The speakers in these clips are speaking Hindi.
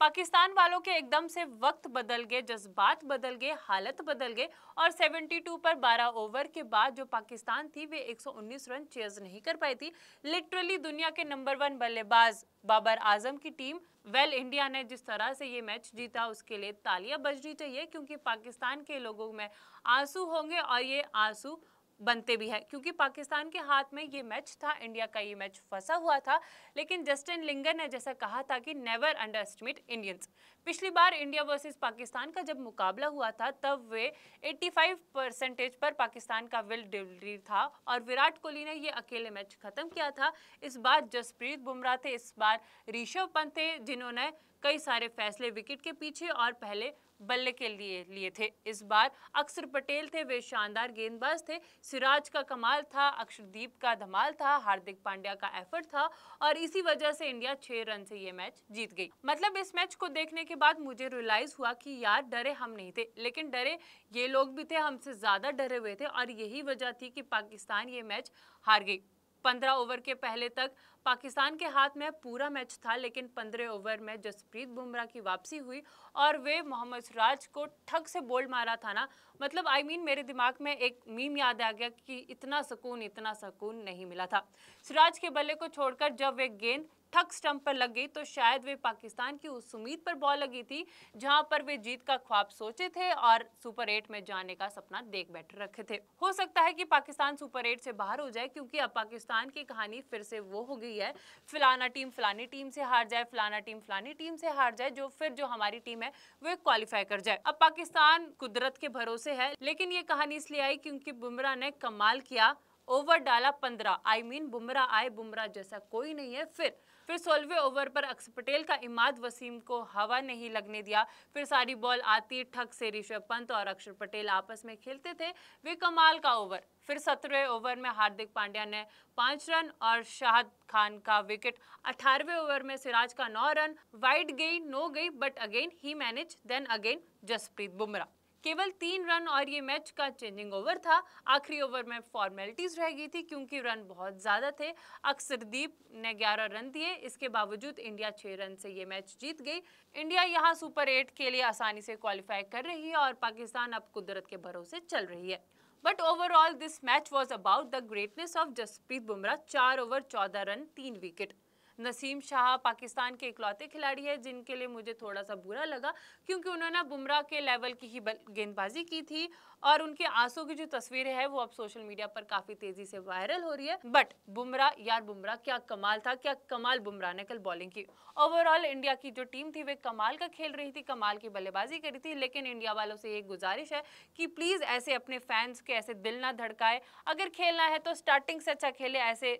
पाकिस्तान वालों के एकदम से वक्त बदल गए जज्बात बदल गए हालत बदल गए और 72 पर 12 ओवर के बाद जो पाकिस्तान थी वे 119 रन चेज नहीं कर पाई थी लिटरली दुनिया के नंबर वन बल्लेबाज बाबर आजम की टीम वेल इंडिया ने जिस तरह से ये मैच जीता उसके लिए तालियां बजनी चाहिए क्योंकि पाकिस्तान के लोगों में आंसू होंगे और ये आंसू बनते भी हैं क्योंकि पाकिस्तान के हाथ में ये मैच था इंडिया का ये मैच फंसा हुआ था लेकिन जस्टिन लिंगर ने जैसा कहा था कि नेवर अंडर एस्टिमेट इंडियंस पिछली बार इंडिया वर्सेस पाकिस्तान का जब मुकाबला हुआ था तब वे 85 परसेंटेज पर पाकिस्तान का विल डिलीवरी था और विराट कोहली ने ये अकेले मैच खत्म किया था इस बार जसप्रीत बुमराह थे इस बार ऋषभ पंत थे जिन्होंने कई सारे फैसले विकेट के पीछे और पहले बल्ले के लिए लिए थे इस बार अक्षर पटेल थे वे शानदार गेंदबाज थे सिराज का कमाल था अक्षरदीप का धमाल था हार्दिक पांड्या का एफर्ट था और इसी वजह से इंडिया छह रन से ये मैच जीत गई मतलब इस मैच को देखने के बाद मुझे रियलाइज़ हुआ कि यार डरे हम नहीं थे लेकिन डरे ये लोग भी थे हमसे ज़्यादा डरे हुए थे और यही वजह थी कि पाकिस्तान ये मैच हार गई पंद्रह ओवर के पहले तक पाकिस्तान के हाथ में पूरा मैच था लेकिन पंद्रह ओवर में जसप्रीत बुमराह की वापसी हुई और वे मोहम्मद सिराज को ठग से बोल्ड मारा था ना मतलब आई I मीन mean, मेरे दिमाग में एक मीम याद आ गया कि इतना सुकून इतना सुकून नहीं मिला था सिराज के बल्ले को छोड़कर जब वे गेंद ठग स्टंप पर लग गई तो शायद वे पाकिस्तान की उस उम्मीद पर बॉल लगी थी जहां पर वे जीत का ख्वाब सोचे थे और सुपर एट में जाने का सपना देख बैठ रखे थे हो सकता है कि पाकिस्तान सुपर एट से बाहर हो जाए क्योंकि अब पाकिस्तान की कहानी फिर से वो हो गई होती है फिलाना टीम फलानी टीम से हार जाए फिलाना टीम फलानी टीम से हार जाए जो फिर जो हमारी टीम है वो क्वालिफाई कर जाए अब पाकिस्तान कुदरत के भरोसे है लेकिन ये कहानी इसलिए आई क्योंकि बुमराह ने कमाल किया ओवर डाला पंद्रह आई मीन बुमराह आए बुमराह जैसा कोई नहीं है फिर फिर सोलवे ओवर पर अक्स पटेल का इमाद वसीम को हवा नहीं लगने दिया फिर सारी बॉल आती ठक से ऋषभ पंत और अक्षर पटेल आपस में खेलते थे वे कमाल का ओवर फिर सत्रहवें ओवर में हार्दिक पांड्या ने पांच रन और शाहद खान का विकेट अठारहवें ओवर में सिराज का नौ रन वाइड गई नो गई बट अगेन ही manage then again Jasprit Bumrah केवल तीन रन और ये मैच का चेंजिंग ओवर था आखिरी ओवर में फॉर्मेलिटीज़ रह गई थी क्योंकि रन बहुत ज़्यादा थे अक्सरदीप ने ग्यारह रन दिए इसके बावजूद इंडिया छः रन से ये मैच जीत गई इंडिया यहाँ सुपर एट के लिए आसानी से क्वालिफाई कर रही है और पाकिस्तान अब कुदरत के भरोसे चल रही है but overall this match was about the greatness of Jasprit Bumrah चार ओवर चौदह रन तीन विकेट नसीम शाह पाकिस्तान के इकलौते खिलाड़ी है जिनके लिए मुझे थोड़ा सा बुरा लगा क्योंकि उन्होंने बुमराह के लेवल की ही गेंदबाजी की थी और उनके आंसू की जो तस्वीरें हैं वो अब सोशल मीडिया पर काफी तेजी से वायरल हो रही है बट बुमराह यार बुमराह क्या कमाल था क्या कमाल बुमराह ने कल बॉलिंग की ओवरऑल इंडिया की जो टीम थी वे कमाल का खेल रही थी कमाल की बल्लेबाजी करी थी लेकिन इंडिया वालों से ये गुजारिश है कि प्लीज़ ऐसे अपने फैंस के ऐसे दिल ना धड़काए अगर खेलना है तो स्टार्टिंग से अच्छा खेले ऐसे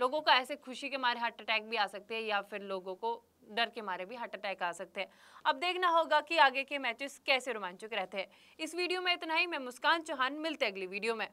लोगों का ऐसे खुशी के मारे हार्ट अटैक भी आ सकते हैं या फिर लोगों को डर के मारे भी हार्ट अटैक आ सकते हैं अब देखना होगा कि आगे के मैचेस कैसे रोमांचक रहते हैं इस वीडियो में इतना ही मैं मुस्कान चौहान मिलते अगली वीडियो में